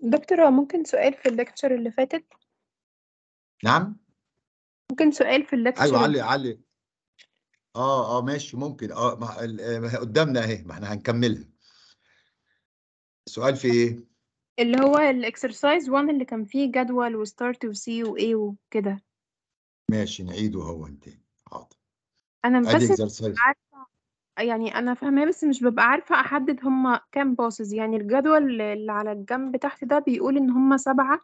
دكتورة ممكن سؤال في الليكتشر اللي فاتت؟ نعم؟ ممكن سؤال في الليكتشر أيوه علي علي آه آه ماشي ممكن آه،, آه ما قدامنا أهي ما إحنا هنكملها سؤال في إيه؟ اللي هو الاكسرسايز 1 اللي كان فيه جدول وستارت وسي وايه وكده ماشي نعيده هو تاني حاضر أنا أدي بس إكزرسايز يعني أنا فاهمه بس مش ببقى عارفة أحدد هم كام باصِز، يعني الجدول اللي على الجنب تحت ده بيقول إن هم سبعه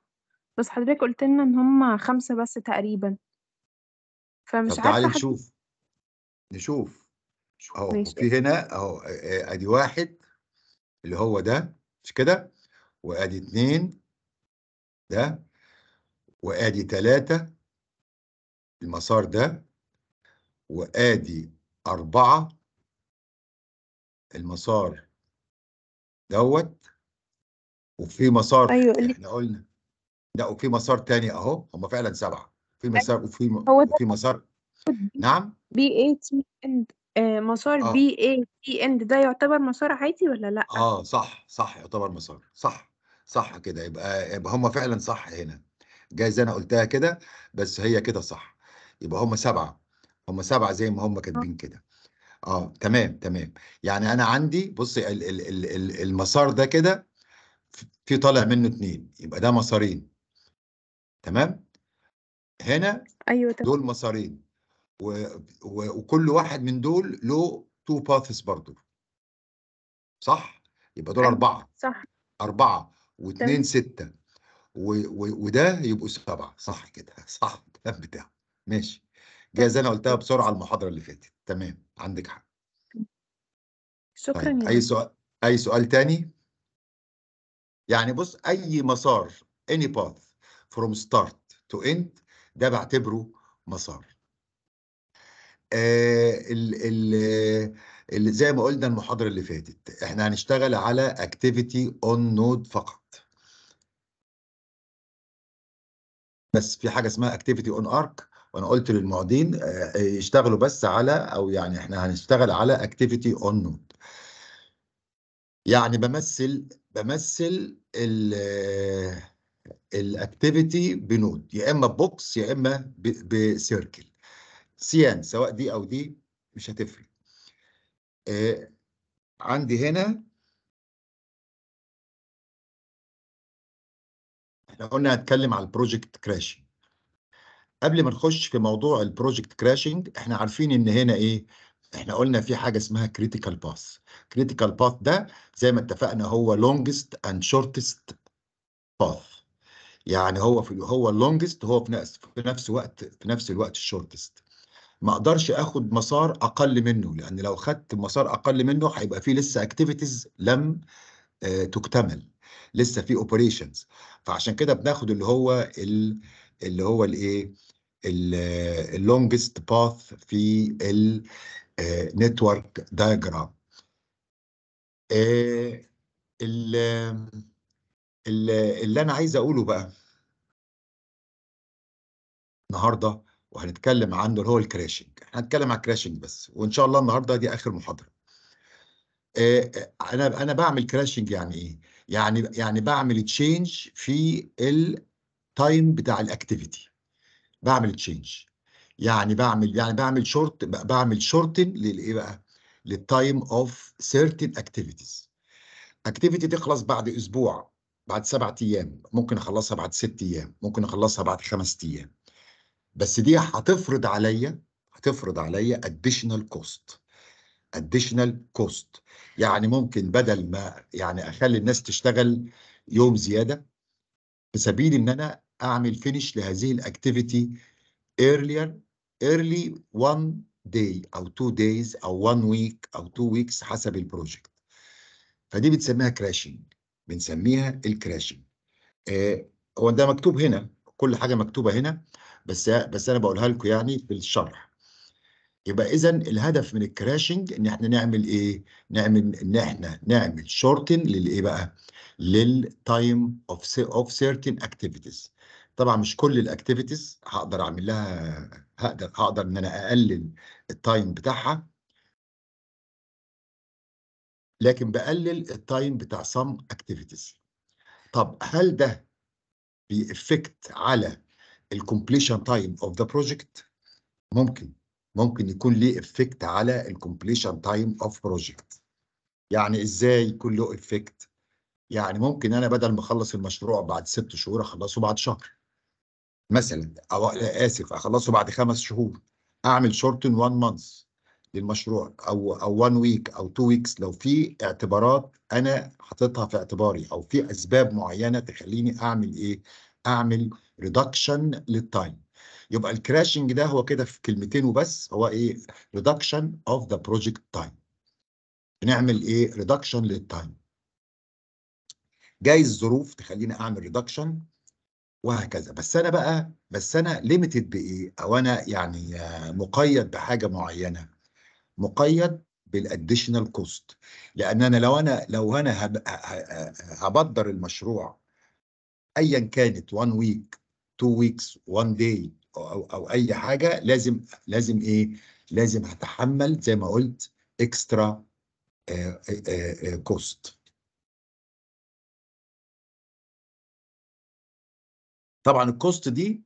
بس حضرتك قُلت لنا إن هم خمسه بس تقريبًا. فمش طب عارفة أحدد. نشوف، نشوف، أهو في هنا أهو آدي واحد اللي هو ده، مش كده، وآدي اتنين ده، وآدي تلاتة المسار ده، وآدي اربعه المسار دوت وفي مسار ايوه احنا قلنا لا وفي مسار تاني اهو هم فعلا سبعه في أيوة. مسار وفي وفي مسار نعم بي اي تي اند مسار آه. بي اي تي اند ده يعتبر مسار عادي ولا لا؟ اه صح صح يعتبر مسار صح صح كده يبقى يبقى هم فعلا صح هنا جايز انا قلتها كده بس هي كده صح يبقى هم سبعه هم سبعه زي ما هم كاتبين آه. كده اه تمام تمام يعني انا عندي بصي ال- ال- ال- ال- المسار ده كده في طالع منه اتنين يبقى ده مسارين تمام هنا ايوه تمام دول مسارين و... و... وكل واحد من دول له تو باثس برضه صح يبقى دول أيوة، أربعة صح أربعة واتنين تمام ستة و... و... وده يبقوا سبعة صح كده صح ده بتاع ماشي جاهز أنا قلتها بسرعة المحاضرة اللي فاتت تمام عندك حق شكرا طيب. اي سؤال اي سؤال تاني يعني بص اي مسار any path from start to end ده بعتبره مسار آه ال ال ال زي ما قلنا المحاضره اللي فاتت احنا هنشتغل على اكتيفيتي اون نود فقط بس في حاجه اسمها اكتيفيتي اون ارك وانا قلت للمعدين يشتغلوا آه، آه، بس على او يعني احنا هنشتغل على اكتيفيتي اون نود يعني بمثل بمثل الاكتيفيتي آه، بنود يا اما بوكس يا اما بسيركل سيان سواء دي او دي مش هتفرق آه عندي هنا احنا قلنا هنتكلم على البروجكت كراش قبل ما نخش في موضوع البروجكت كراشنج احنا عارفين ان هنا ايه احنا قلنا في حاجه اسمها كريتيكال باث كريتيكال باث ده زي ما اتفقنا هو لونجست اند شورتست باث يعني هو في هو اللونجست هو في نفس في نفس وقت في نفس الوقت الشورتست ما اقدرش اخد مسار اقل منه لان لو خدت مسار اقل منه هيبقى فيه لسه اكتيفيتيز لم آه، تكتمل لسه في اوبريشنز فعشان كده بناخد اللي هو اللي هو الايه اللونجست باث آه، في النتورك دايجرام آه، آه، اللي انا عايز اقوله بقى النهارده وهنتكلم عنه اللي هو الكراشنج هنتكلم عن الكراشنج بس وان شاء الله النهارده دي اخر محاضره انا انا بعمل كراشنج يعني ايه يعني يعني بعمل تشينج في التايم بتاع الاكتيفيتي بعمل تشينج يعني بعمل يعني بعمل شورت بعمل شورتن للايه بقى للتايم اوف سيرتن اكتيفيتيز اكتيفيتي تخلص بعد اسبوع بعد سبعة ايام ممكن اخلصها بعد ست ايام ممكن اخلصها بعد خمس ايام بس دي هتفرض عليا هتفرض عليا اديشنال كوست اديشنال كوست يعني ممكن بدل ما يعني اخلي الناس تشتغل يوم زياده في سبيل ان انا اعمل فينش لهذه الاكتيفيتي earlier early one day او two days او one week او two weeks حسب البروجكت فدي بتسميها كراشنج بنسميها الكراشنج آه، هو ده مكتوب هنا كل حاجه مكتوبه هنا بس بس انا بقولها لكم يعني في الشرح يبقى اذا الهدف من الكراشنج ان احنا نعمل ايه نعمل ان احنا نعمل شورتن للايه بقى للتايم اوف اوف سيرتن اكتيفيتيز طبعا مش كل الاكتيفيتيز هقدر اعمل لها هقدر هقدر ان انا اقلل التايم بتاعها لكن بقلل التايم بتاع some activities طب هل ده بيأفكت على الكومبليشن تايم اوف ذا بروجكت ممكن ممكن يكون ليه افكت على الكومبليشن تايم اوف بروجكت يعني ازاي يكون له افكت يعني ممكن انا بدل ما اخلص المشروع بعد ست شهور اخلصه بعد شهر مثلا او اسف اخلصه بعد خمس شهور اعمل شورتن وان مانث للمشروع او او وان ويك او تو ويكس لو في اعتبارات انا حاططها في اعتباري او في اسباب معينه تخليني اعمل ايه؟ اعمل ريدكشن للتايم يبقى الكراشنج ده هو كده في كلمتين وبس هو ايه؟ ريدكشن اوف ذا بروجكت تايم نعمل ايه؟ ريدكشن للتايم جايز ظروف تخليني اعمل ريدكشن وهكذا بس انا بقى بس انا ليميتد بايه او انا يعني آه، مقيد بحاجه معينه مقيد بالاديشنال كوست لان انا لو انا لو انا هبدر المشروع ايا كانت 1 ويك 2 ويكس 1 داي او او اي حاجه لازم لازم ايه لازم هتحمل زي ما قلت اكسترا آه، آه، كوست طبعا الكوست دي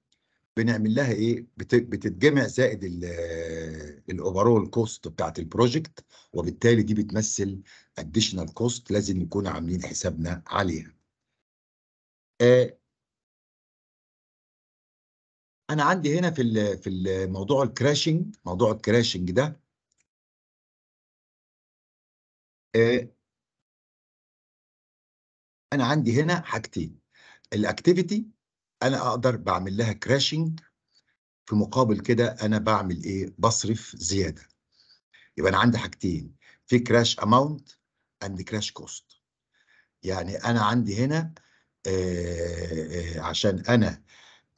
بنعمل لها ايه بتتجمع زائد الاوفرول كوست بتاعت البروجكت وبالتالي دي بتمثل اديشنال كوست لازم نكون عاملين حسابنا عليها آه، انا عندي هنا في في الموضوع الكراشنج موضوع الكراشنج ده آه، انا عندي هنا حاجتين الاكتيفيتي انا اقدر بعمل لها كراشنج في مقابل كده انا بعمل ايه بصرف زياده يبقى انا عندي حاجتين في كراش اماونت اند كراش كوست يعني انا عندي هنا آه عشان انا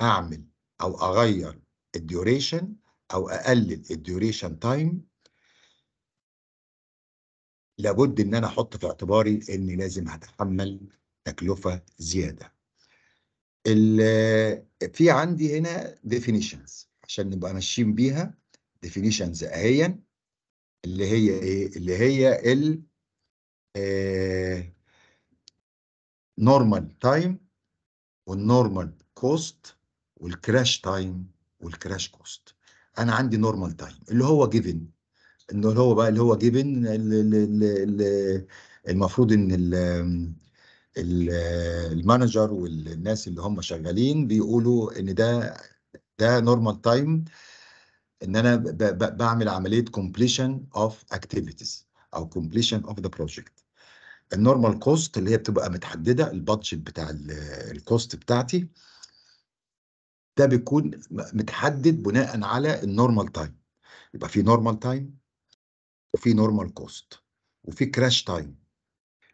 اعمل او اغير الديوريشن او اقلل الديوريشن تايم لابد ان انا احط في اعتباري اني لازم هتحمل تكلفه زياده في عندي هنا definitions عشان نبقى ماشيين بيها definitions اهيا اللي هي ايه اللي هي ال نورمال آه، normal time والنورمال كوست والكراش تايم والكراش كوست انا عندي نورمال تايم اللي هو جيفن اللي هو بقى اللي هو جيفن المفروض ان المانجر والناس اللي هم شغالين بيقولوا ان ده ده نورمال تايم ان انا بعمل عمليه كومبليشن اوف اكتيفيتيز او كومبليشن اوف ذا بروجكت النورمال كوست اللي هي بتبقى متحدده البادجت بتاع الكوست بتاعتي ده بيكون متحدد بناء على النورمال تايم يبقى في نورمال تايم وفي نورمال كوست وفي كراش تايم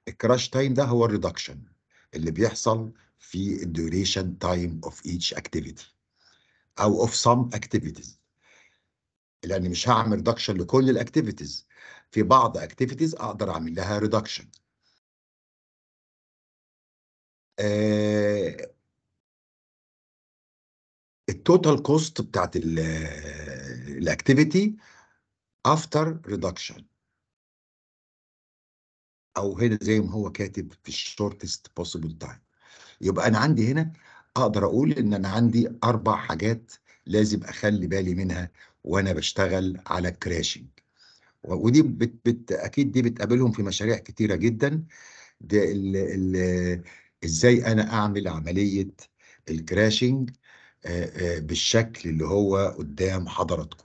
الكراش تايم ده هو الريدكشن اللي بيحصل في الديوريشن تايم اوف ايتش اكتيفيتي او اوف سم اكتيفيتيز لان مش هعمل ريدكشن لكل الاكتيفيتيز في بعض اكتيفيتيز اقدر اعمل لها ريدكشن التوتال كوست بتاعت الاكتيفيتي افتر ريدكشن او هنا زي ما هو كاتب في الشورتست بوسيبل تايم يبقى انا عندي هنا اقدر اقول ان انا عندي اربع حاجات لازم اخلي بالي منها وانا بشتغل على الكراشنج ودي بت بت اكيد دي بتقابلهم في مشاريع كتيره جدا ده ازاي انا اعمل عمليه الكراشنج بالشكل اللي هو قدام حضراتكم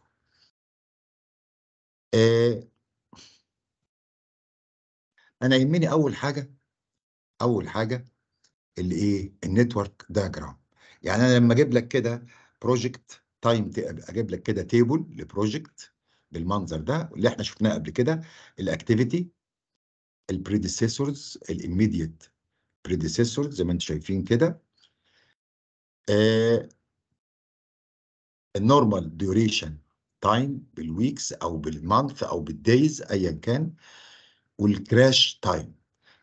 انا يهمني اول حاجه اول حاجه اللي ايه النتورك دياجرام يعني انا لما اجيب لك كده بروجكت تايم اجيب لك كده تيبل لبروجكت بالمنظر ده اللي احنا شفناه قبل كده الاكتيفيتي البريديسيسورز الاميديت بريديسيسور زي ما انتم شايفين كده آه النورمال ديوريشن تايم بالويكس او بالمانث او بالدايز ايا كان والكراش تايم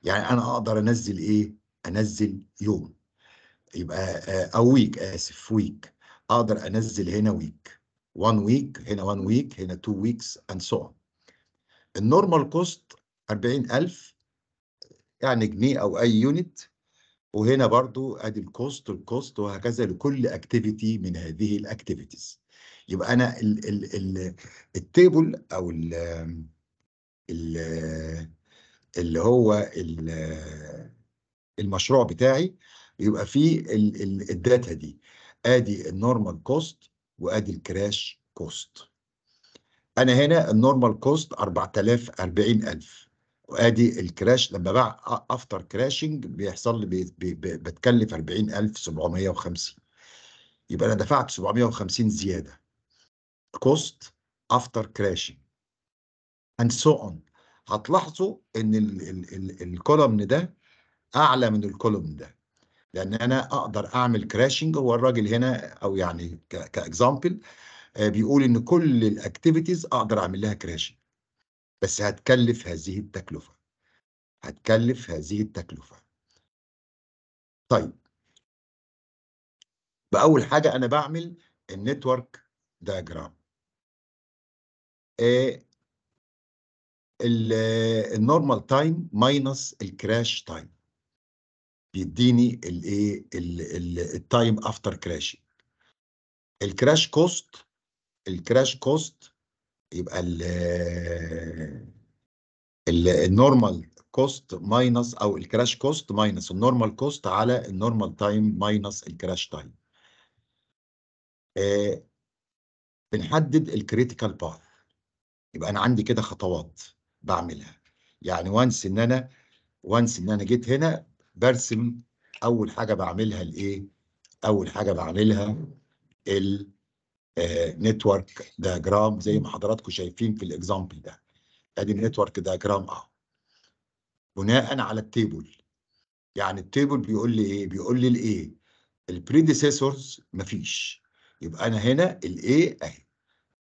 يعني انا اقدر انزل ايه انزل يوم يبقى آه، او ويك اسف ويك اقدر انزل هنا ويك 1 ويك هنا 1 ويك هنا 2 ويكس اند سو اون النورمال كوست 40000 يعني جنيه او اي يونت وهنا برضو ادي الكوست الكوست وهكذا لكل اكتيفيتي من هذه الاكتيفيتيز يبقى انا التيبل او اللي هو المشروع بتاعي يبقى فيه الداتا دي ادي النورمال كوست وادي الكراش كوست انا هنا النورمال كوست 4000 40000 وادي الكراش لما بقى افتر كراشنج بيحصل لي بتكلف 40750 يبقى انا دفعت 750 زياده كوست افتر كراشنج and so on هتلاحظوا ان الكولومن ده اعلى من الكولومن ده لان انا اقدر اعمل كراشنج هو الراجل هنا او يعني كاكزامبل آه، بيقول ان كل الاكتيفيتيز اقدر اعمل لها كراشنج بس هتكلف هذه التكلفه هتكلف هذه التكلفه طيب باول حاجه انا بعمل النتورك دياجرام النورمال تايم ماينس الكراش تايم بيديني الايه التايم افتر كراش الكراش كوست الكراش كوست يبقى ال النورمال كوست ماينس او الكراش كوست ماينس النورمال كوست على النورمال تايم ماينس الكراش تايم بنحدد الكريتيكال باث يبقى انا عندي كده خطوات بعملها يعني وانس ان انا وانس ان انا جيت هنا برسم اول حاجه بعملها الايه اول حاجه بعملها النتورك داجرام آه، زي ما حضراتكم شايفين في الاكزامبل ده ادي النتورك داجرام اهو بناء على التيبل يعني التيبل بيقول لي ايه بيقول لي الايه البريديسيسورز مفيش يبقى انا هنا الايه اهي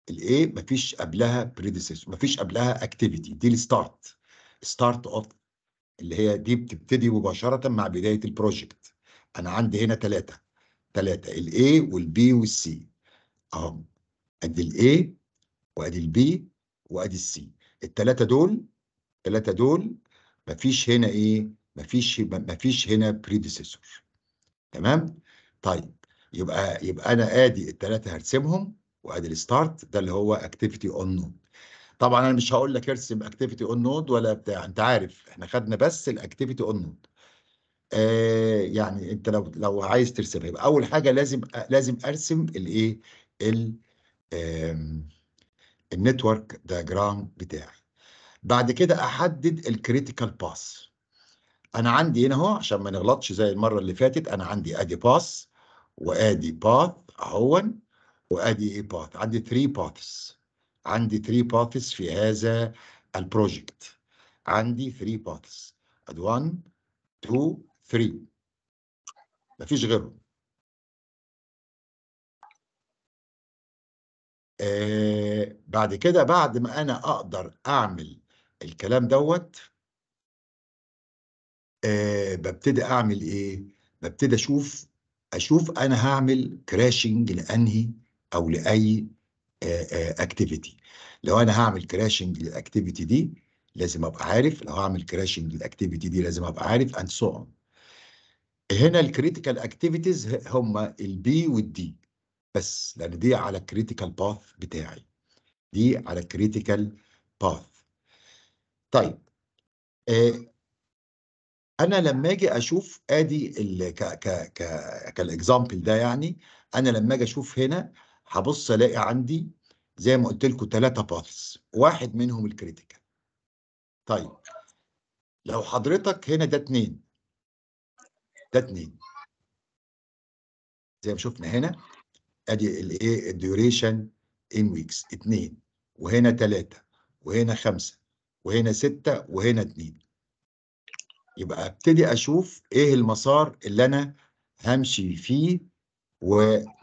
الايه مفيش قبلها بريديسيسور مفيش قبلها اكتيفيتي دي الستارت ستارت اوف اللي هي دي بتبتدي مباشره مع بدايه البروجكت انا عندي هنا ثلاثه ثلاثه الاي والبي والسي اهم ادي الاي وادي البي وادي السي الثلاثه دول الثلاثه دول مفيش هنا ايه مفيش مفيش هنا بريديسيسور تمام طيب يبقى يبقى انا ادي الثلاثه هرسمهم وادي الستارت ده اللي هو اكتيفيتي اون نود طبعا انا مش هقول لك ارسم اكتيفيتي اون نود ولا بتاع انت عارف احنا خدنا بس الاكتيفيتي اون نود يعني انت لو لو عايز ترسمها يبقى اول حاجه لازم لازم ارسم الايه النتورك دياجرام بتاعي بعد كده احدد الكريتيكال باس انا عندي هنا اهو عشان ما نغلطش زي المره اللي فاتت انا عندي ادي باس وادي باث اهون وادي ايه باث عندي 3 باثس عندي 3 باثس في هذا البروجكت عندي 3 باثس اد 1 2 3 مفيش غيرهم آه بعد كده بعد ما انا اقدر اعمل الكلام دوت آه ببتدي اعمل ايه ببتدي اشوف اشوف انا هعمل كراشنج لانهي او لاي اكتيفيتي لو انا هعمل كراشنج للاكتيفيتي دي لازم ابقى عارف لو هعمل كراشنج للاكتيفيتي دي لازم ابقى عارف اند سو so هنا الكريتيكال اكتيفيتيز هم البي والدي بس لان دي على الكريتيكال باث بتاعي دي على الكريتيكال باث طيب آه انا لما اجي اشوف ادي ك ك ك كالاكزامبل ده يعني انا لما اجي اشوف هنا هبص الاقي عندي زي ما قلت لكم ثلاثه باثس واحد منهم الكريتيكال طيب لو حضرتك هنا ده اتنين ده اتنين زي ما شفنا هنا ادي الايه الديوريشن ان ويكس اتنين وهنا تلاته وهنا خمسه وهنا سته وهنا اتنين يبقى ابتدي اشوف ايه المسار اللي انا همشي فيه و...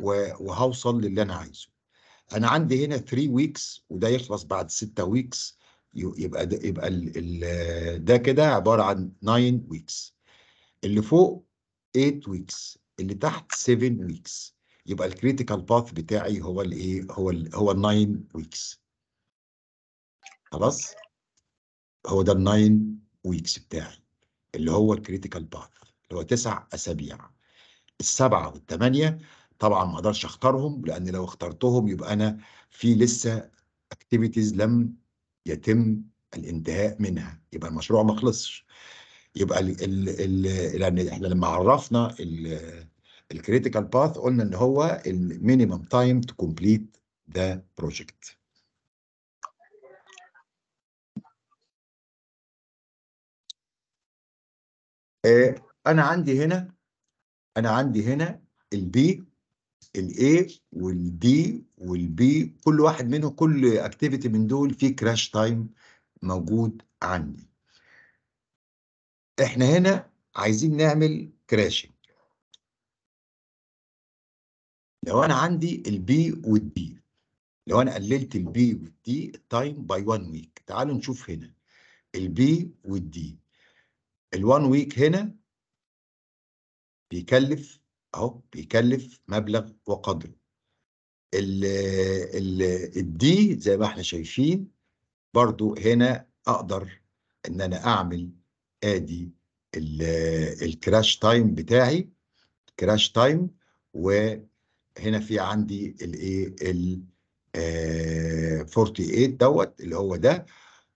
و... وهوصل للي انا عايزه انا عندي هنا 3 ويكس وده يخلص بعد 6 ويكس يبقى ده يبقى ال... ده كده عباره عن 9 ويكس اللي فوق 8 ويكس اللي تحت 7 ويكس يبقى الكريتيكال باث بتاعي هو الايه هو ال هو ال 9 ويكس خلاص هو ده ال 9 ويكس بتاعي اللي هو الكريتيكال باث اللي هو تسع اسابيع السبعة والثمانية طبعا ما اقدرش اختارهم لان لو اخترتهم يبقى انا في لسه اكتيفيتيز لم يتم الانتهاء منها يبقى المشروع ما خلصش يبقى الـ الـ الـ لان احنا لما عرفنا الكريتيكال باث قلنا ان هو المينيمم تايم تو كومبليت ذا بروجكت انا عندي هنا انا عندي هنا البي الاي والدي والبي كل واحد منهم كل اكتيفيتي من دول فيه كراش تايم موجود عندي احنا هنا عايزين نعمل كراشنج لو انا عندي البي والدي لو انا قللت البي والدي التايم باي 1 ويك تعالوا نشوف هنا البي والدي ال1 ويك هنا بيكلف اهو بيكلف مبلغ وقدره ال ال الدي زي ما احنا شايفين برضو هنا اقدر ان انا اعمل ادي الكراش تايم بتاعي كراش تايم وهنا في عندي الايه ال 48 دوت اللي هو ده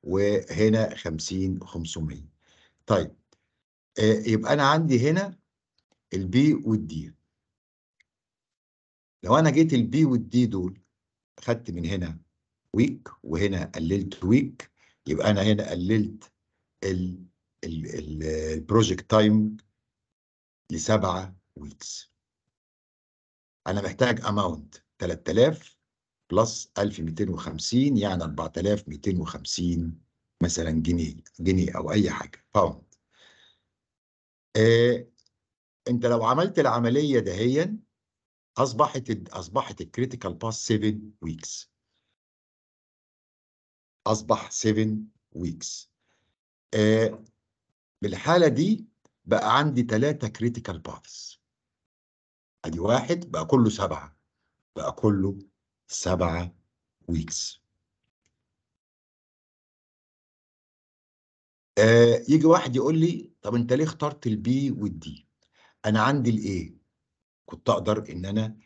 وهنا 50 500 طيب يبقى انا عندي هنا البي والدي لو انا جيت البي والدي دول خدت من هنا ويك وهنا قللت ويك يبقى انا هنا قللت البروجكت تايم لسبعة ويكس انا محتاج اماونت 3000 بلس 1250 يعني 4250 مثلا جنيه جنيه او اي حاجه باوند انت لو عملت العمليه دهيا اصبحت اصبحت الكريتيكال باس 7 ويكس اصبح 7 ويكس آه بالحاله دي بقى عندي ثلاثه كريتيكال باس ادي واحد بقى كله سبعه بقى كله سبعه ويكس آه، يجي واحد يقول لي طب انت ليه اخترت البي والدي انا عندي الايه كنت اقدر ان انا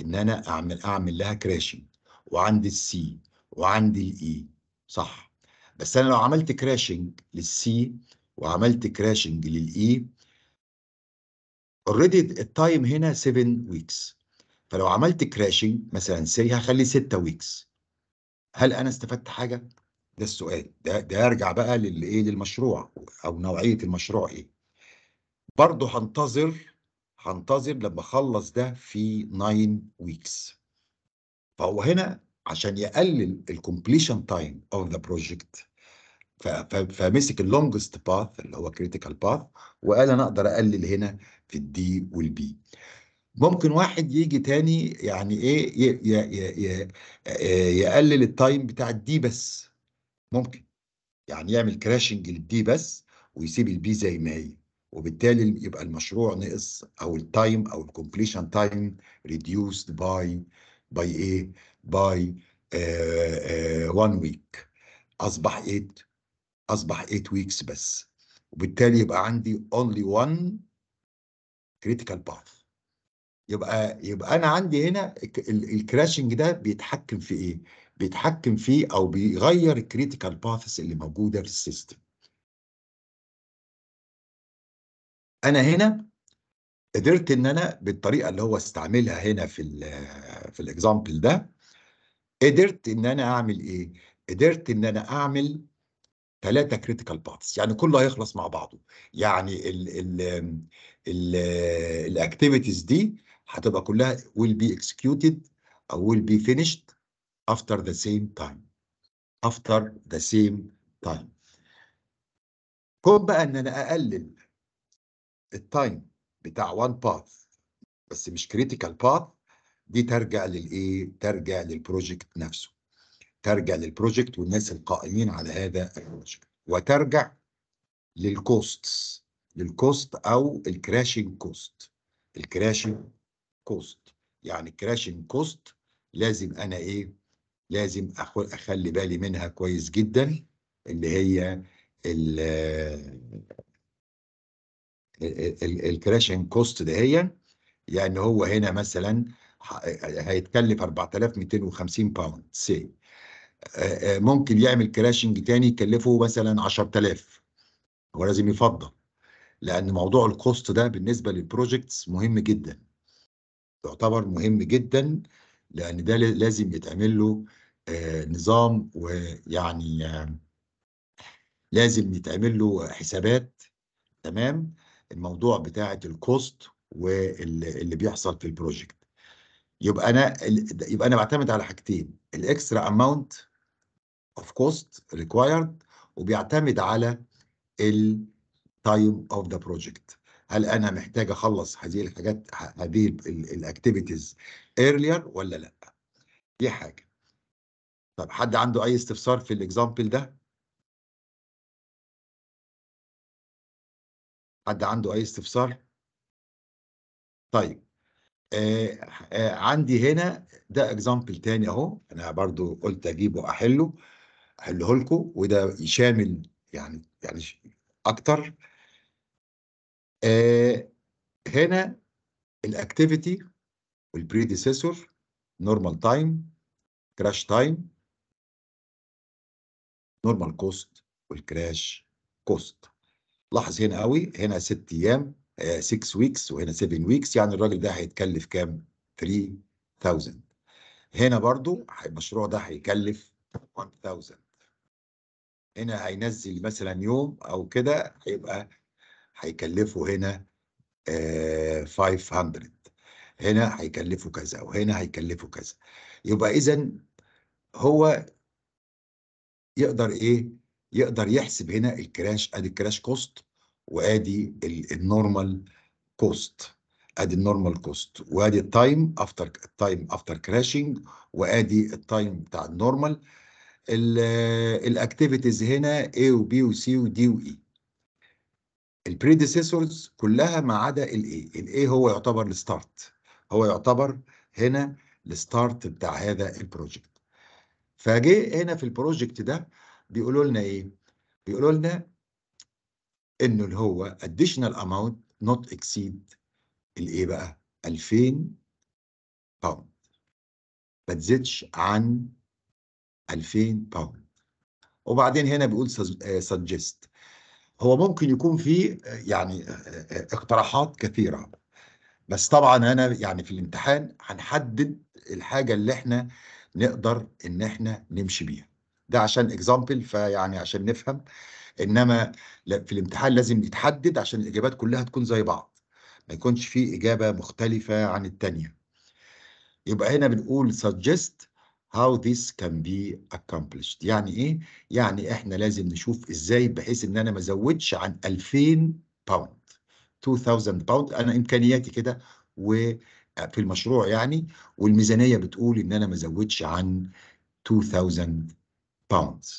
ان انا اعمل اعمل لها كراشنج وعندي السي وعندي الاي e. صح بس انا لو عملت كراشنج للسي وعملت كراشنج للاي اوريدي التايم هنا 7 ويكس فلو عملت كراشنج مثلا سي هخلي 6 ويكس هل انا استفدت حاجه ده السؤال ده ده يرجع بقى للايه للمشروع او نوعيه المشروع ايه برضه هنتظر هنتظر لما اخلص ده في 9 ويكس فهو هنا عشان يقلل الكومبليشن تايم اوف ذا بروجكت فمسك اللونجست باث اللي هو كريتيكال باث وقال انا اقدر اقلل هنا في الدي والبي ممكن واحد يجي تاني يعني ايه يقلل التايم بتاع الدي بس ممكن يعني يعمل كراشنج للدي بس ويسيب البي زي ما هي وبالتالي يبقى المشروع نقص او التايم او الكومبليشن تايم ريديوسد باي باي ايه باي 1 ويك اصبح 8 اصبح 8 ويكس بس وبالتالي يبقى عندي اونلي 1 كريتيكال باث يبقى يبقى انا عندي هنا الكراشنج ده بيتحكم في ايه؟ بيتحكم فيه او بيغير الكريتيكال باثس اللي موجوده في السيستم. انا هنا قدرت ان انا بالطريقه اللي هو استعملها هنا في الـ في الاكزامبل ده قدرت ان انا اعمل ايه قدرت ان انا اعمل ثلاثة كريتيكال باثس يعني كله هيخلص مع بعضه يعني ال ال الاكتيفيتيز دي هتبقى كلها will be executed او will be finished after the same time after the same time كون بقى ان انا اقلل التايم بتاع وان باث بس مش كريتيكال باث دي ترجع للايه؟ ترجع للبروجكت نفسه. ترجع للبروجكت والناس القائمين على هذا البروجكت وترجع للكوستس للكوست او الكراشنج كوست الكراشنج كوست يعني الكراشنج كوست لازم انا ايه؟ لازم اخلي بالي منها كويس جدا اللي هي الكراشنج كوست دهيا يعني هو هنا مثلا هيتكلف 4250 باوند سي ممكن يعمل كراشنج تاني يكلفه مثلا 10000 هو لازم يفضل لان موضوع الكوست ده بالنسبه للبروجكتس مهم جدا يعتبر مهم جدا لان ده لازم يتعمل له نظام ويعني لازم يتعمل له حسابات تمام الموضوع بتاعه الكوست واللي بيحصل في البروجكت يبقى انا يبقى انا بعتمد على حاجتين الاكسترا اماونت اوف كوست ريكوايرد وبيعتمد على التايم اوف ذا بروجكت هل انا محتاج اخلص هذه الحاجات هذه الاكتيفيتيز ايرلير ولا لا دي حاجه طب حد عنده اي استفسار في الاكزامبل ده حد عنده اي استفسار طيب آه آه عندي هنا ده اكزامبل تاني اهو انا برضو قلت اجيبه احله احله لكم وده يشامل يعني يعني اكتر آه هنا الاكتيفيتي والبريديسيسور نورمال تايم كراش تايم نورمال كوست والكراش كوست لاحظ هنا قوي هنا ست ايام 6 آه، ويكس وهنا 7 ويكس يعني الراجل ده هيتكلف كام 3000 هنا برضو المشروع ده هيكلف 1000 هنا هينزل مثلا يوم او كده هيبقى هيكلفه هنا آه 500 هنا هيكلفه كذا وهنا هيكلفه كذا يبقى اذا هو يقدر ايه يقدر يحسب هنا الكراش ادي الكراش كوست وادي النورمال كوست ادي النورمال كوست وادي التايم افتر التايم افتر كراشنج وادي التايم بتاع النورمال الاكتيفيتيز هنا A وB وC وD وE البريديسيسورز كلها ما عدا الاي الاي هو يعتبر الستارت هو يعتبر هنا الستارت بتاع هذا البروجكت فجه هنا في البروجكت ده بيقولوا لنا ايه؟ بيقولوا لنا انه اللي هو additional amount not exceed الايه بقى؟ 2000 باوند ما تزيدش عن 2000 باوند وبعدين هنا بيقول آه، suggest هو ممكن يكون فيه آه، يعني آه، اقتراحات كثيره بس طبعا انا يعني في الامتحان هنحدد الحاجه اللي احنا نقدر ان احنا نمشي بيها ده عشان اكزامبل فيعني عشان نفهم انما في الامتحان لازم يتحدد عشان الاجابات كلها تكون زي بعض ما يكونش في اجابه مختلفه عن الثانيه يبقى هنا بنقول suggest how this can be accomplished يعني ايه يعني احنا لازم نشوف ازاي بحيث ان انا ما ازودش عن 2000 باوند 2000 باوند انا امكانياتي كده وفي المشروع يعني والميزانيه بتقول ان انا ما ازودش عن 2000 باوندز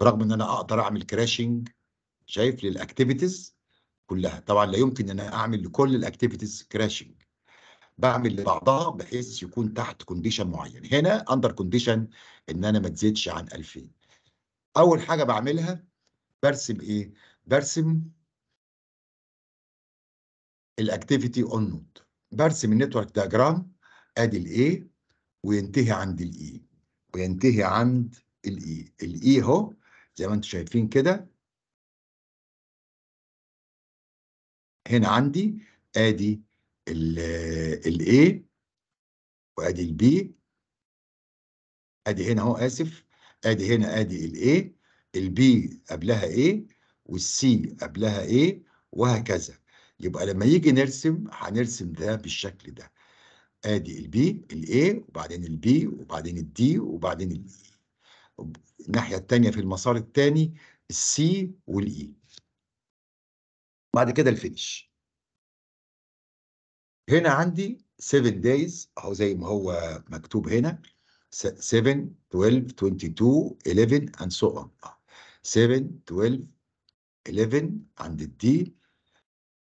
برغم ان انا اقدر اعمل كراشنج شايف للاكتيفيتيز كلها طبعا لا يمكن ان انا اعمل لكل الاكتيفيتيز كراشنج بعمل لبعضها بحيث يكون تحت كونديشن معين هنا اندر كونديشن ان انا ما تزيدش عن 2000 اول حاجه بعملها برسم ايه برسم الاكتيفيتي اون نود برسم النتورك دياجرام ادي الايه وينتهي عند الاي e. وينتهي عند الاي e. الاي e اهو زي ما انتم شايفين كده هنا عندي ادي الاي آه، وادي البي ادي هنا اهو اسف ادي هنا ادي الاي البي قبلها ايه والسي قبلها ايه وهكذا يبقى لما يجي نرسم هنرسم ده بالشكل ده ادي البي الاي وبعدين البي وبعدين الدي وبعدين الاي e. الناحيه الثانيه في المسار الثاني السي والاي e. بعد كده الفينش هنا عندي 7 دايز اهو زي ما هو مكتوب هنا 7 12 22 11 and so on 7 12 11 عند الدي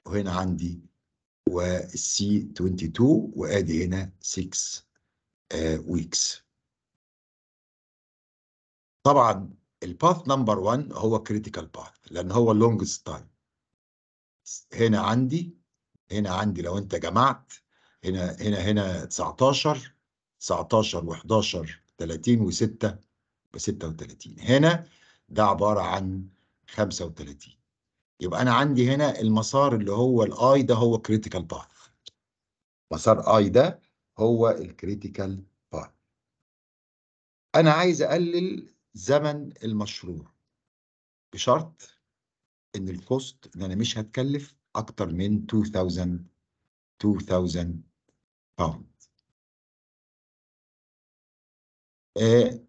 وهنا عندي والسي 22 وادي هنا 6 ويكس آه، طبعا الباث نمبر 1 هو كريتيكال باث لان هو اللونجست تايم هنا عندي هنا عندي لو انت جمعت هنا هنا هنا 19 19 و11 30 و6 ب 36 هنا ده عباره عن 35 يبقى انا عندي هنا المسار اللي هو الاي ده هو كريتيكال باث مسار اي ده هو الكريتيكال باث انا عايز اقلل زمن المشروع بشرط ان الكوست ان انا مش هتكلف اكتر من 2000 2000 باوند آه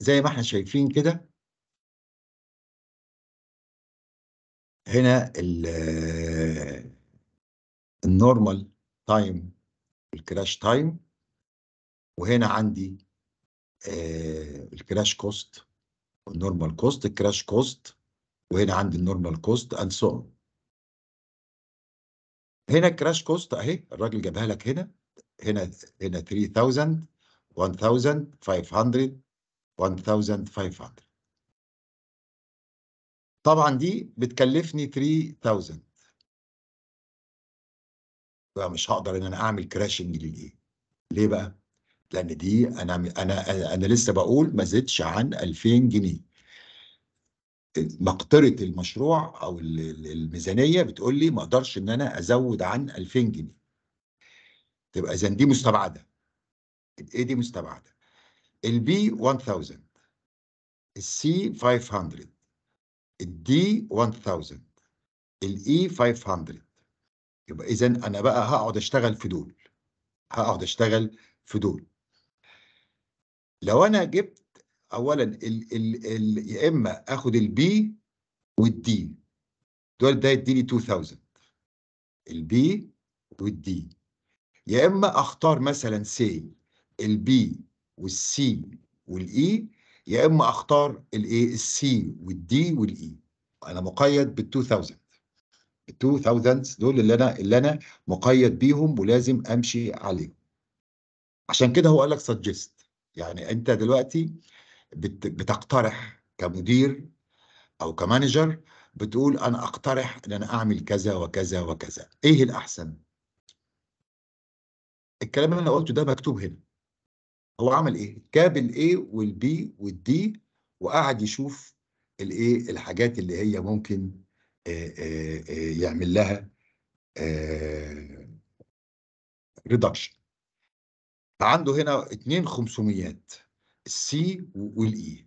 زي ما احنا شايفين كده هنا النورمال تايم الكراش تايم وهنا عندي الكراش كوست والنورمال كوست الكراش كوست وهنا عندي النورمال كوست اند سو اون هنا الكراش كوست اهي الراجل جابها لك هنا هنا هنا 3000 1500 1500 طبعا دي بتكلفني 3000 بقى مش هقدر ان انا اعمل كراشنج للايه ليه بقى لان دي انا انا انا لسه بقول ما زدتش عن 2000 جنيه مقدره المشروع او الميزانيه بتقول لي ما اقدرش ان انا ازود عن 2000 جنيه تبقى اذا دي مستبعده الاي دي مستبعده البي 1000 السي 500 الدي 1000 الاي 500 يبقى اذا انا بقى هقعد اشتغل في دول هقعد اشتغل في دول لو انا جبت اولا ال ال ال يا اما اخد البي والدي دول ده يديني 2000 البي والدي يا اما اختار مثلا سي البي والسي والاي يا اما اختار الايه السي والدي والاي e. انا مقيد بال 2000 ال 2000 دول اللي انا اللي انا مقيد بيهم ولازم امشي عليهم عشان كده هو قال لك سجست يعني انت دلوقتي بت بتقترح كمدير او كمانجر بتقول انا اقترح ان انا اعمل كذا وكذا وكذا ايه الاحسن الكلام اللي انا قلته ده مكتوب هنا هو عمل ايه؟ جاب الاي والبي والدي وقعد يشوف الايه الحاجات اللي هي ممكن يعمل لها ريدكشن عنده هنا اتنين خمسوميات السي والاي e.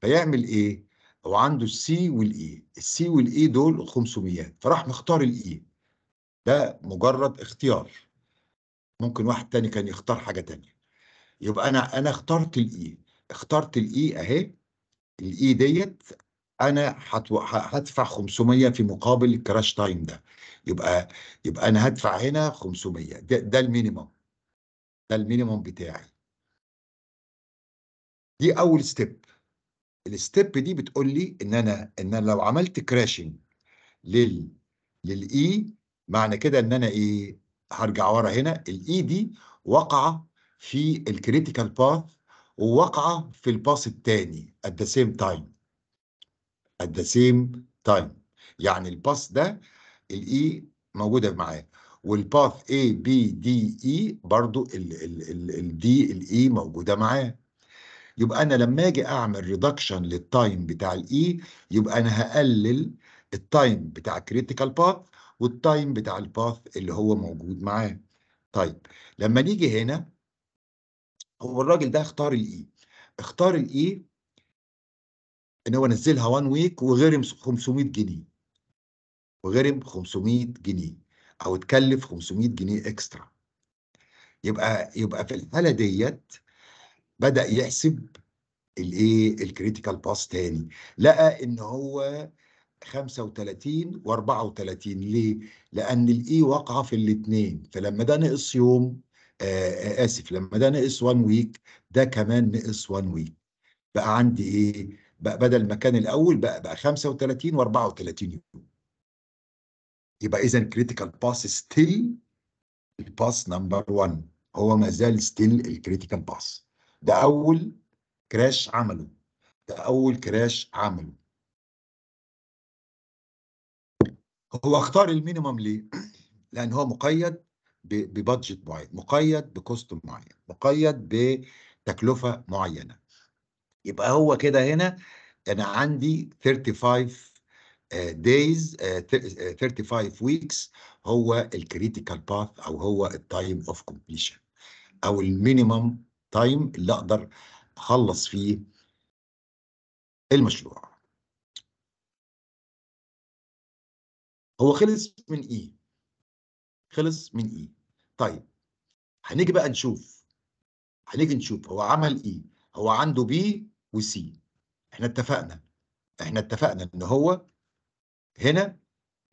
فيعمل ايه؟ وعنده السي والاي e. السي والاي e دول خمسوميات فراح مختار الاي ده مجرد اختيار ممكن واحد تاني كان يختار حاجة تانية يبقى انا انا اخترت الاي e، اخترت الاي e اهي الاي e ديت انا هدفع 500 في مقابل الكراش تايم ده يبقى يبقى انا هدفع هنا 500 ده, ده المينيموم ده المينيموم بتاعي دي اول ستيب الستيب دي بتقول لي ان انا ان انا لو عملت كراشنج لل للاي معنى كده ان انا ايه هرجع ورا هنا الاي دي وقع في الكريتيكال باث وواقعه في الباث الثاني at the same time at the same time يعني الباث ده الاي e موجوده معاه والباث اي بي دي اي برضو الدي الاي e موجوده معاه يبقى انا لما اجي اعمل ريدكشن للتايم بتاع الاي e، يبقى انا هقلل التايم بتاع كريتيكال باث والتايم بتاع الباث اللي هو موجود معاه طيب لما نيجي هنا هو الراجل ده اختار الاي e. اختار الاي e ان هو نزلها وان ويك وغرم 500 جنيه وغرم 500 جنيه او اتكلف 500 جنيه اكسترا يبقى يبقى في الحاله ديت بدا يحسب الايه الكريتيكال باس تاني لقى ان هو 35 و34 ليه؟ لان الاي e واقعه في الاثنين فلما ده نقص يوم آه اسف لما ده نقص 1 ويك ده كمان نقص 1 ويك بقى عندي ايه بقى بدل ما كان الاول بقى بقى 35 و34 يوم يبقى اذا كريتيكال باس ستيل الباس نمبر 1 هو ما زال ستيل الكريتيكال باس ده اول كراش عمله ده اول كراش عمله هو اختار المينيمم ليه لان هو مقيد ببادجت معين مقيد بكوست معين مقيد بتكلفه معينه يبقى هو كده هنا انا عندي 35 دايز 35 ويكس هو الكريتيكال باث او هو التايم اوف كومبليشن او المينيمم تايم اللي اقدر اخلص فيه المشروع هو خلص من ايه خلص من اي e. طيب هنيجي بقى نشوف هنيجي نشوف هو عمل ايه هو عنده بي وسي احنا اتفقنا احنا اتفقنا ان هو هنا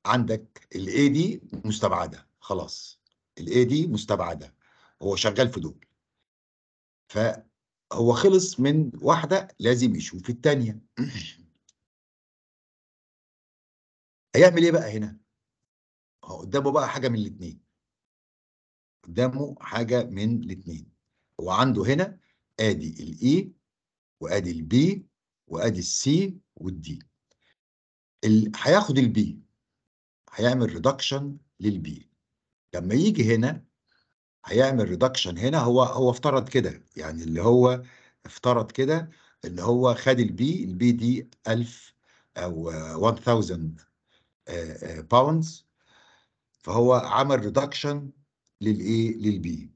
عندك الاي دي مستبعده خلاص الاي دي مستبعده هو شغال في دول فهو خلص من واحده لازم يشوف الثانيه هيعمل ايه بقى هنا آه، قدامه بقى حاجه من الاثنين قدامه حاجه من الاثنين هو عنده هنا ادي الاي e وادي البي وادي السي والدي هياخد البي هيعمل ريدكشن للبي لما يجي هنا هيعمل ريدكشن هنا هو هو افترض كده يعني اللي هو افترض كده ان هو خد البي البي دي 1000 او 1000 آه، باوندز فهو عمل ريدكشن للاي للبي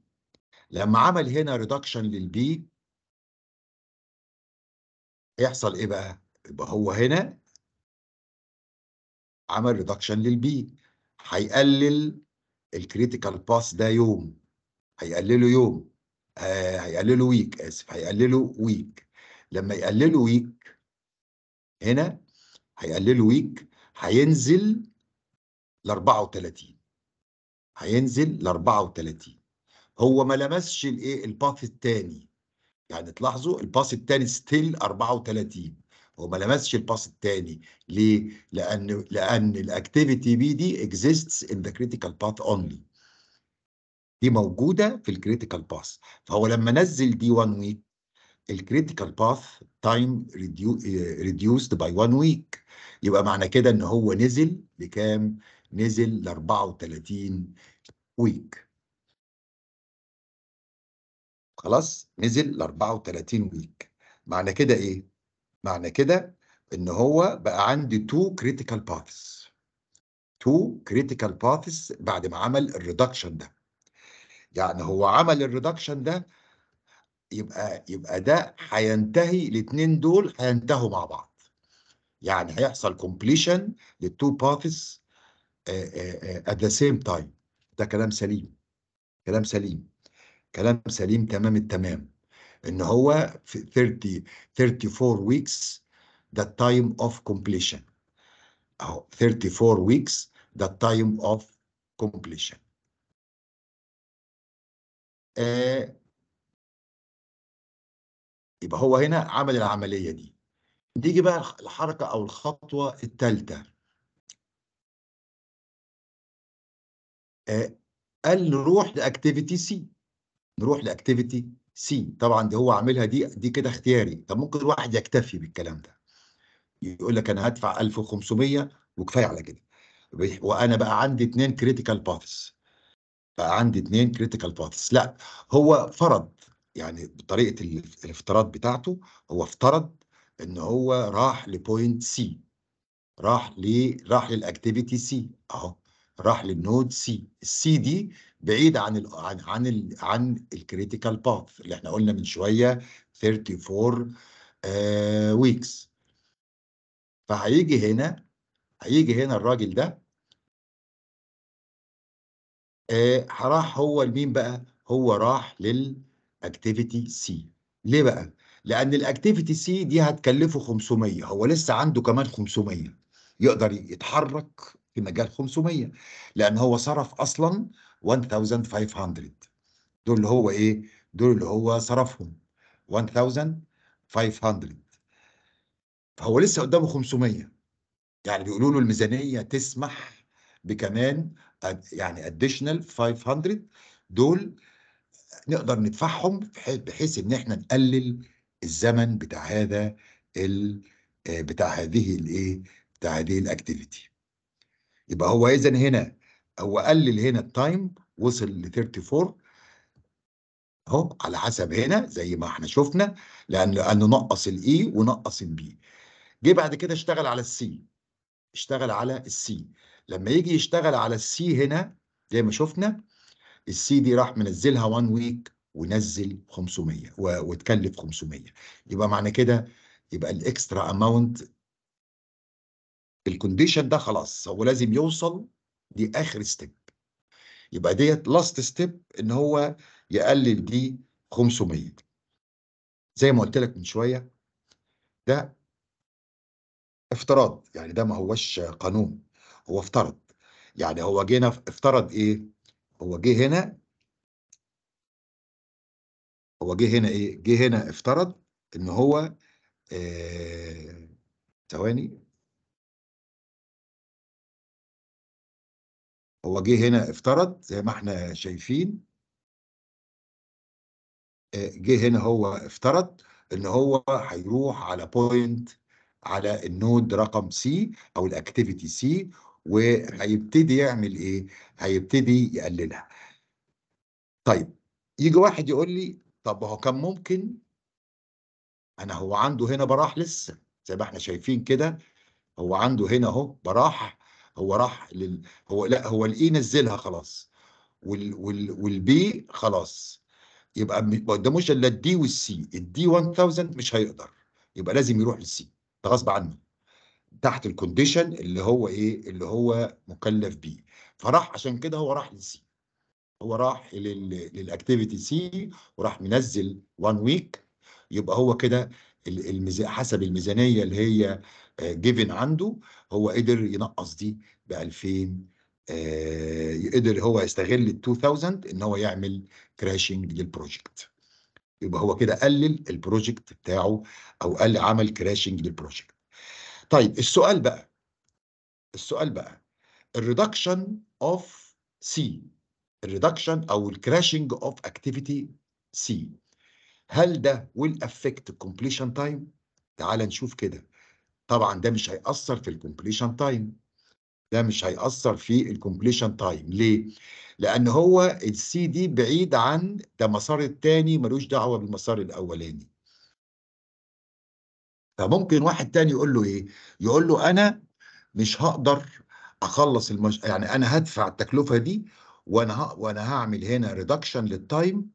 لما عمل هنا ريدكشن للبي هيحصل ايه بقى يبقى هو هنا عمل ريدكشن للبي هيقلل الكريتيكال باس ده يوم هيقلله يوم آه، هيقلله ويك اسف هيقلله ويك لما يقلله ويك هنا هيقلله ويك هينزل ل 34 هينزل ل 34 هو ما لمسش الايه الباث الثاني يعني تلاحظوا الباث الثاني ستيل 34 هو ما لمسش الباث الثاني ليه؟ لان لان الاكتيفيتي بي دي اكزيستس ان ذا كريتيكال باث اونلي دي موجوده في الكريتيكال باث فهو لما نزل دي 1 ويك الكريتيكال باث تايم ريديوسد باي 1 ويك يبقى معنى كده ان هو نزل لكام نزل ل 34 ويك خلاص نزل ل 34 ويك معنى كده ايه معنى كده ان هو بقى عندي تو كريتيكال باثس تو كريتيكال باثس بعد ما عمل الريدكشن ده يعني هو عمل الريدكشن ده يبقى يبقى ده هينتهي الاثنين دول هينتهوا مع بعض يعني هيحصل كومبليشن للتو باثس آه، آه، آه، at the same time ده كلام سليم كلام سليم كلام سليم تمام التمام ان هو في 30 34 weeks the time of completion اهو 34 weeks the time of completion آه يبقى هو هنا عمل العمليه دي نيجي بقى الحركه او الخطوه الثالثه آه، قال نروح لاكتيفيتي سي نروح لاكتيفيتي سي طبعا ده هو عاملها دي دي كده اختياري طب ممكن الواحد يكتفي بالكلام ده يقول لك انا هدفع 1500 وكفايه على كده وانا بقى عندي اثنين كريتيكال باثس بقى عندي اثنين كريتيكال باثس لا هو فرض يعني بطريقه الافتراض بتاعته هو افترض ان هو راح لبوينت سي راح ل راح للاكتيفيتي سي اهو راح للنود سي السي دي بعيد عن الـ عن عن عن الكريتيكال باث اللي احنا قلنا من شويه 34 ويكس آه، فهيجي هنا هيجي هنا الراجل ده آه راح هو لمين بقى هو راح للاكتيفيتي سي ليه بقى لان الاكتيفيتي سي دي هتكلفه 500 هو لسه عنده كمان 500 يقدر يتحرك في مجال 500 لان هو صرف اصلا 1500 دول اللي هو ايه دول اللي هو صرفهم 1500 فهو لسه قدامه 500 يعني بيقولوا له الميزانيه تسمح بكمان يعني اديشنال 500 دول نقدر ندفعهم بحيث ان احنا نقلل الزمن بتاع هذا ال بتاع هذه الايه بتاع هذه الاكتيفيتي يبقى هو اذا هنا هو قلل هنا التايم وصل ل 34 اهو على حسب هنا زي ما احنا شفنا لان لانه نقص الاي e ونقص البي جه بعد كده اشتغل على السي اشتغل على السي لما يجي يشتغل على السي هنا زي ما شفنا السي دي راح منزلها 1 ويك ونزل 500 وتكلف 500 يبقى معنى كده يبقى الاكسترا اماونت الكونديشن ده خلاص هو لازم يوصل دي اخر ستيب يبقى ديت لاست ستيب ان هو يقلل دي 500 زي ما قلت لك من شويه ده افتراض يعني ده ما هوش قانون هو افترض يعني هو جينا افترض ايه هو جه هنا هو جه هنا ايه جه هنا افترض ان هو آه، ثواني هو جه هنا افترض زي ما احنا شايفين آه، جه هنا هو افترض ان هو هيروح على بوينت على النود رقم سي او الاكتيفيتي سي وهيبتدي يعمل ايه؟ هيبتدي يقللها. طيب يجي واحد يقول لي طب هو كان ممكن انا هو عنده هنا براح لسه زي ما احنا شايفين كده هو عنده هنا اهو براح هو راح لل... هو لا هو الاي نزلها خلاص وال... وال... والبي خلاص يبقى ما قداموش الا الدي والسي الدي 1000 مش هيقدر يبقى لازم يروح للسي ده غصب عنه تحت الكونديشن اللي هو ايه اللي هو مكلف بيه فراح عشان كده هو راح للسي هو راح للاكتيفيتي سي وراح منزل وان ويك يبقى هو كده حسب الميزانيه اللي هي جيفن آه، عنده هو قدر ينقص دي ب 2000 قدر هو يستغل ال 2000 ان هو يعمل كراشنج للبروجكت يبقى هو كده قلل البروجكت بتاعه او قل عمل كراشنج للبروجكت طيب السؤال بقى السؤال بقى الريدكشن اوف سي الريدكشن او الكراشنج اوف اكتيفيتي سي هل ده will affect completion time تعال نشوف كده طبعا ده مش هيأثر في الكومبليشن تايم ده مش هيأثر في الكومبليشن تايم ليه؟ لأن هو السي دي بعيد عن ده مسار التاني ملوش دعوة بالمسار الأولاني فممكن واحد تاني يقول له إيه؟ يقول له أنا مش هقدر أخلص المش... يعني أنا هدفع التكلفة دي وأنا ه... وأنا هعمل هنا ريدكشن للتايم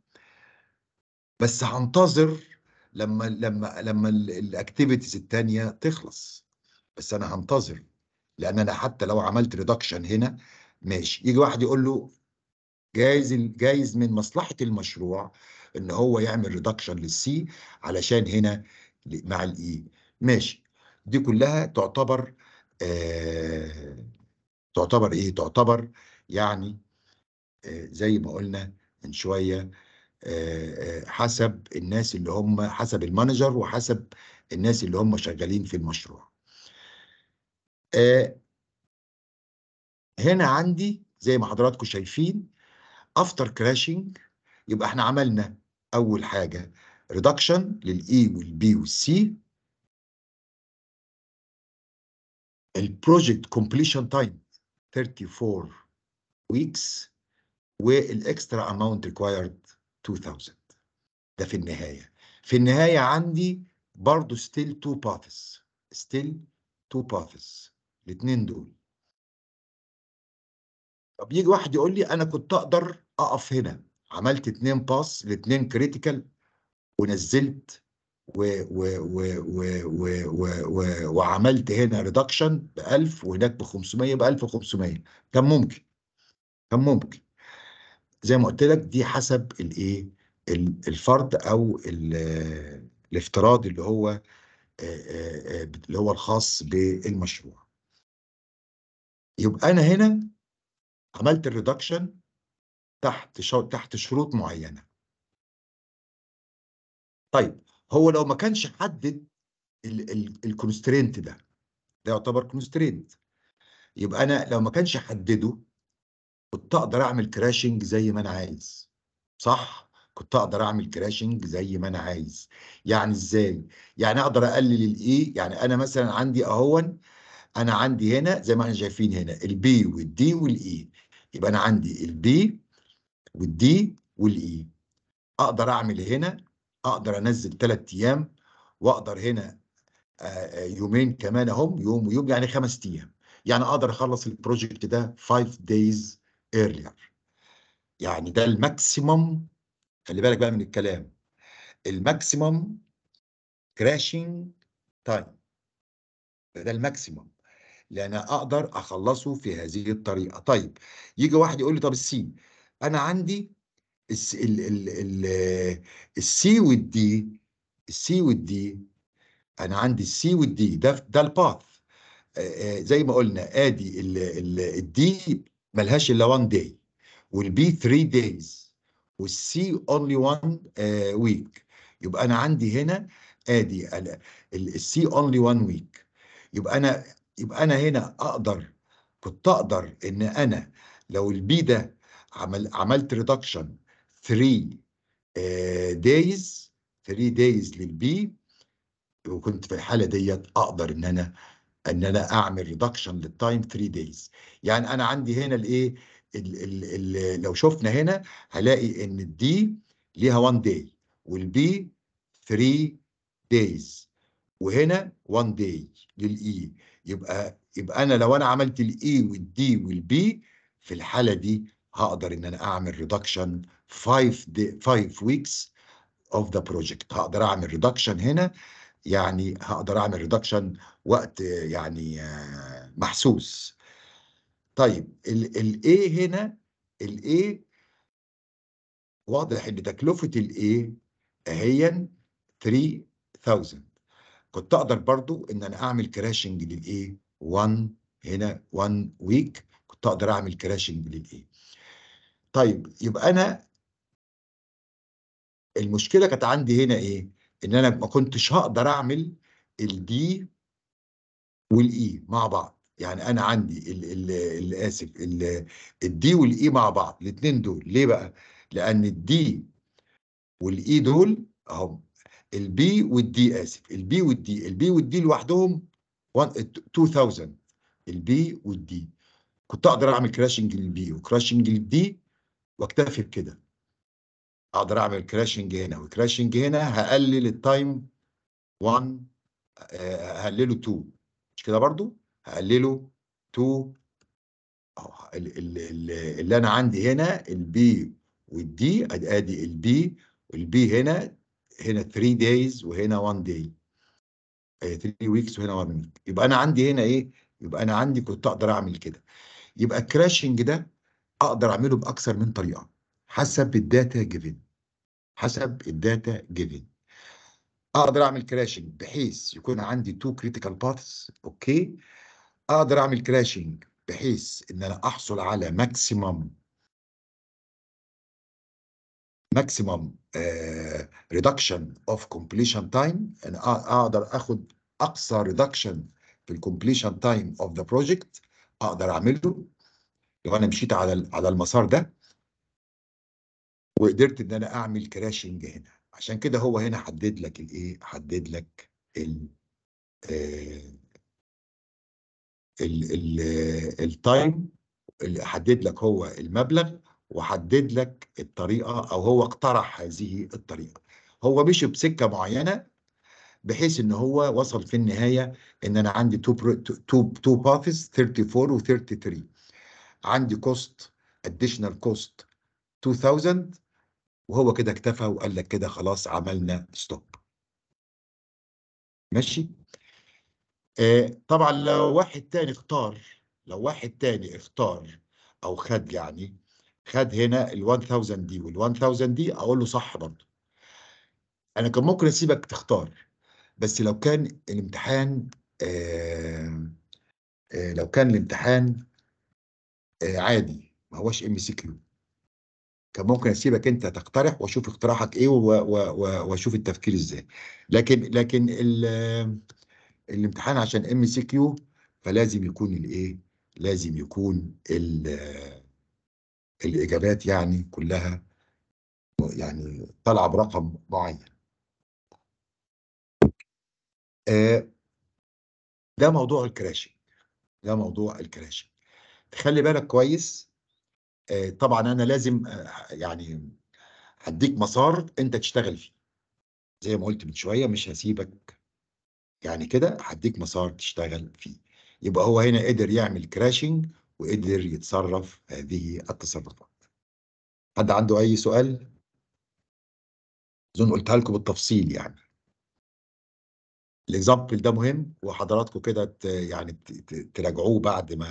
بس هنتظر لما لما لما الاكتيفيتيز الثانيه تخلص بس انا هنتظر لان انا حتى لو عملت ريدكشن هنا ماشي يجي واحد يقول له جايز جايز من مصلحه المشروع ان هو يعمل ريدكشن للسي علشان هنا مع الاي e. ماشي دي كلها تعتبر آه تعتبر ايه تعتبر يعني آه زي ما قلنا من شويه آه، آه، حسب الناس اللي هم حسب المانجر وحسب الناس اللي هم شغالين في المشروع آه، هنا عندي زي ما حضراتكم شايفين افتر كراشنج يبقى احنا عملنا اول حاجه ريدكشن للاي والبي والسي البروجكت كومبليشن تايم 34 ويكس والاكسترا اماونت ريكوايرد 2000 ده في النهاية في النهاية عندي برضو ستيل تو باثس ستيل تو باثس الاثنين دول طب يجي واحد يقول لي انا كنت اقدر اقف هنا عملت اثنين باس الاثنين كريتيكال ونزلت و و و و و و و وعملت هنا ريدكشن ب 1000 وهناك ب 500 ب 1500 كان ممكن كان ممكن زي ما قلت لك دي حسب الايه الفرد او الافتراض اللي هو اللي هو الخاص بالمشروع يبقى انا هنا عملت الريدكشن تحت تحت شروط معينه طيب هو لو ما كانش حدد الكونسترينت ده ده يعتبر كونسترينت يبقى انا لو ما كانش حدده كنت اقدر اعمل كراشنج زي ما انا عايز صح كنت اقدر اعمل كراشنج زي ما انا عايز يعني ازاي يعني اقدر اقلل الاي يعني انا مثلا عندي اهون انا عندي هنا زي ما احنا شايفين هنا البي والدي والاي e. يبقى انا عندي البي والدي والاي e. اقدر اعمل هنا اقدر انزل ثلاث ايام واقدر هنا آه، آه، يومين كمان اهم يوم ويوم يعني خمس ايام يعني اقدر اخلص البروجكت ده 5 دايز earlier يعني ده الماكسيمم خلي بالك بقى من الكلام الماكسيمم كراشنج تايم ده الماكسيمم لان اقدر اخلصه في هذه الطريقه طيب يجي واحد يقول لي طب السي انا عندي السي والدي السي والدي انا عندي السي والدي ده ده الباث زي ما قلنا ادي الدي ملهاش الا 1 داي والبي 3 دايز والسي اونلي 1 ويك يبقى انا عندي هنا ادي السي اونلي 1 ويك يبقى انا يبقى انا هنا اقدر كنت اقدر ان انا لو البي ده عمل عملت ريدكشن 3 دايز 3 دايز للبي وكنت في الحاله ديت اقدر ان انا ان انا اعمل ريدكشن للتايم 3 دايز يعني انا عندي هنا الايه لو شفنا هنا هلاقي ان الدي ليها 1 داي والبي 3 دايز وهنا 1 داي للاي يبقى يبقى انا لو انا عملت الاي e والدي والبي في الحاله دي هقدر ان انا اعمل ريدكشن 5 5 ويكس اوف ذا بروجكت هقدر اعمل ريدكشن هنا يعني هقدر اعمل ريدكشن وقت يعني محسوس طيب الايه هنا الايه واضح ان تكلفه الايه هي 3000 كنت اقدر برضو ان انا اعمل كراشنج للايه 1 هنا 1 ويك كنت اقدر اعمل كراشنج للايه طيب يبقى انا المشكله كانت عندي هنا ايه ان انا ما كنتش هقدر اعمل الدي والاي e مع بعض يعني انا عندي ال ال اسف الدي والاي e مع بعض الاثنين دول ليه بقى لان الدي والاي e دول اهو البي والدي اسف البي والدي البي والدي لوحدهم 2000 البي والدي كنت اقدر اعمل كراشنج للبي وكراشنج للدي واكتفي بكده اقدر اعمل كراشنج هنا وكراشنج هنا هقلل التايم آه، 1 هقلله 2 مش كده برضو هقلله تو اهو اللي انا عندي هنا البي والدي ادي ادي البي والبي هنا هنا 3 دايز وهنا 1 داي 3 ويكس وهنا 1 ويك يبقى انا عندي هنا ايه يبقى انا عندي كنت اقدر اعمل كده يبقى الكراشنج ده اقدر اعمله باكثر من طريقه حسب الداتا جيفن حسب الداتا جيفن اقدر اعمل كراشنج بحيث يكون عندي تو كريتيكال باثس اوكي اقدر اعمل كراشنج بحيث ان انا احصل على ماكسيمم ماكسيمم ريدكشن اوف كومبليشن تايم انا اقدر اخد اقصى ريدكشن في الكومبليشن تايم اوف ذا بروجكت اقدر اعمله لو انا مشيت على على المسار ده وقدرت ان انا اعمل كراشنج هنا عشان كده هو هنا حدد لك الايه حدد لك ال آه، ال ال التايم اللي حدد لك هو المبلغ وحدد لك الطريقه او هو اقترح هذه الطريقه هو مشي بسكه معينه بحيث ان هو وصل في النهايه ان انا عندي تو تو تو باثس 34 و 33 عندي كوست اديشنال كوست 2000 وهو كده اكتفى وقال لك كده خلاص عملنا ستوب ماشي آه، طبعا لو واحد تاني اختار لو واحد تاني اختار او خد يعني خد هنا ال 1000 دي وال 1000 دي اقول له صح برضه انا كان ممكن اسيبك تختار بس لو كان الامتحان آه آه لو كان الامتحان آه عادي ما هوش ام سي كيو كان ممكن اسيبك انت تقترح واشوف اقتراحك ايه واشوف التفكير ازاي لكن لكن الامتحان عشان ام سي كيو فلازم يكون الايه لازم يكون الاجابات يعني كلها يعني طالعه برقم معين آه، ده موضوع الكراشنج ده موضوع الكراشنج خلي بالك كويس آه، طبعا انا لازم آه، يعني هديك مسار انت تشتغل فيه زي ما قلت من شويه مش هسيبك يعني كده هديك مسار تشتغل فيه يبقى هو هنا قدر يعمل كراشنج وقدر يتصرف هذه التصرفات حد عنده اي سؤال اظن قلتها لكم بالتفصيل يعني الاكزامبل ده مهم وحضراتكم كده يعني تراجعوه بعد ما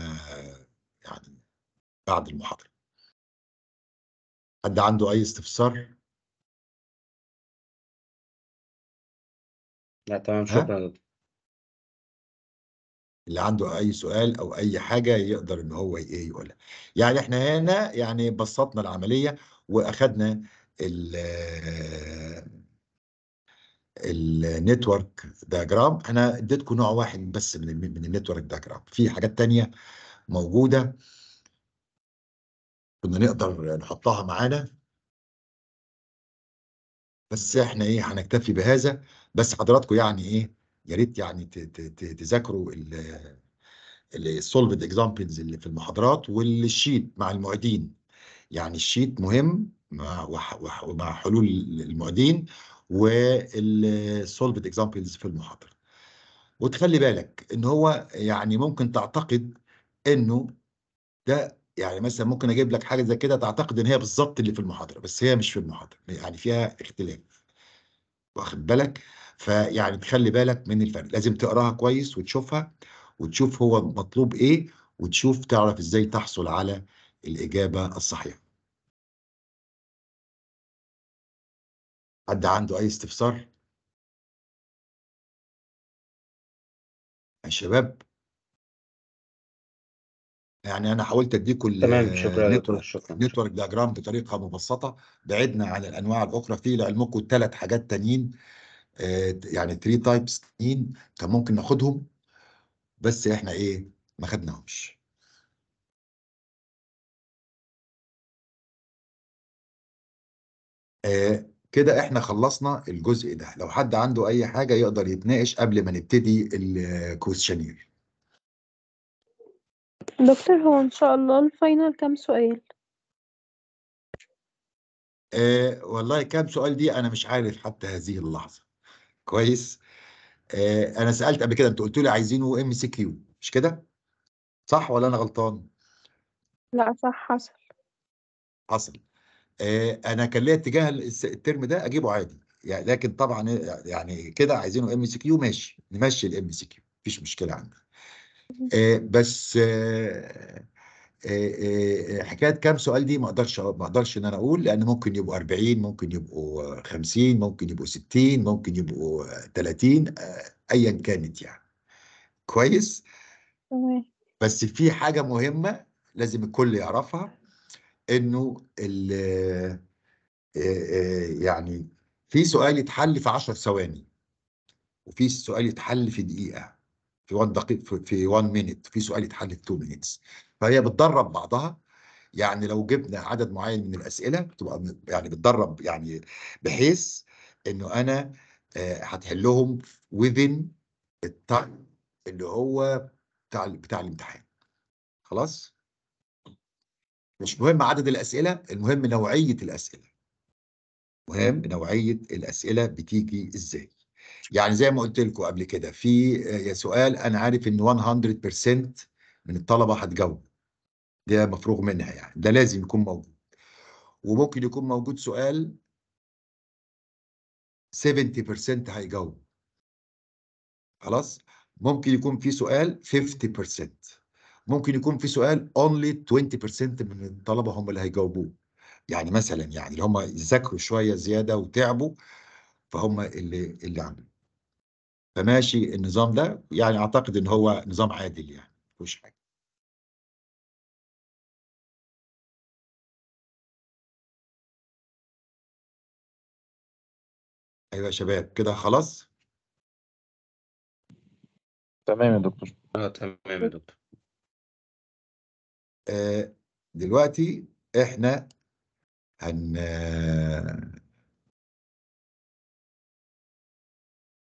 يعني بعد المحاضره حد عنده أي استفسار؟ لا تمام شكرا اللي عنده أي سؤال أو أي حاجة يقدر إن هو إيه يقولها. يعني إحنا هنا يعني بسطنا العملية وأخدنا ال النتورك دياجرام انا اديتكم نوع واحد بس من من النتورك دياجرام في حاجات تانية موجوده كنا نقدر نحطها معانا بس احنا ايه هنكتفي بهذا بس حضراتكم يعني ايه يا ريت يعني تذاكروا السولفد اكزامبلز اللي في المحاضرات والشيت مع المعيدين يعني الشيت مهم مع حلول المعيدين والسولفد اكزامبلز في المحاضره وتخلي بالك ان هو يعني ممكن تعتقد انه ده يعني مثلا ممكن اجيب لك حاجه زي كده تعتقد ان هي بالظبط اللي في المحاضره بس هي مش في المحاضره يعني فيها اختلاف واخد بالك فيعني تخلي بالك من الفرق لازم تقراها كويس وتشوفها وتشوف هو مطلوب ايه وتشوف تعرف ازاي تحصل على الاجابه الصحيحه حد عنده اي استفسار يا شباب يعني انا حاولت اديكم تمام شكرا دكتور، شكرا النتورك دياجرام بطريقه مبسطه بعدنا عن الانواع الاخرى في لعلمكم ثلاث حاجات تانيين آه، يعني 3 تايبس تانيين كان ممكن ناخدهم بس احنا ايه ما خدناهمش آه، كده احنا خلصنا الجزء ده لو حد عنده اي حاجه يقدر يتناقش قبل ما نبتدي الكويشنير دكتور هو إن شاء الله الفاينل كام سؤال؟ آه والله كام سؤال دي أنا مش عارف حتى هذه اللحظة كويس آه أنا سألت قبل كده أنت قلت لي عايزينه ام سي كيو مش كده؟ صح ولا أنا غلطان؟ لأ صح حصل حصل آه انا كان ليا اتجاه الترم ده اجيبه عادي يعني لكن طبعا يعني كده عايزينه ام سي كيو ماشي نمشي الام سي كيو مفيش مشكله عندنا آه، بس آه، آه، حكايه كام سؤال دي ما اقدرش ما اقدرش ان انا اقول لان ممكن يبقوا 40 ممكن يبقوا 50 ممكن يبقوا 60 ممكن يبقوا 30 ايا كانت يعني كويس بس في حاجه مهمه لازم الكل يعرفها انه يعني في سؤال يتحل في 10 ثواني وفي سؤال يتحل في دقيقه في 1 دقيقه في 1 مينيت في سؤال يتحل في 2 مينيتس فهي بتدرب بعضها يعني لو جبنا عدد معين من الاسئله بتبقى يعني بتدرب يعني بحيث انه انا آه، هتحلهم within التايم اللي هو بتاع بتاع الامتحان خلاص مش مهم عدد الاسئله المهم نوعيه الاسئله مهم نوعيه الاسئله بتيجي ازاي يعني زي ما قلت لكم قبل كده في آه، سؤال انا عارف ان 100% من الطلبه هتجاوب ده مفروغ منها يعني ده لازم يكون موجود وممكن يكون موجود سؤال 70% هيجاوب خلاص ممكن يكون في سؤال 50% ممكن يكون في سؤال only 20% من الطلبه هم اللي هيجاوبوه يعني مثلا يعني اللي هم ذاكروا شويه زياده وتعبوا فهم اللي اللي عملوا فماشي النظام ده يعني اعتقد ان هو نظام عادل يعني مفيهوش حاجه ايوه يا شباب كده خلاص تمام يا دكتور اه تمام يا دكتور آه دلوقتي احنا هن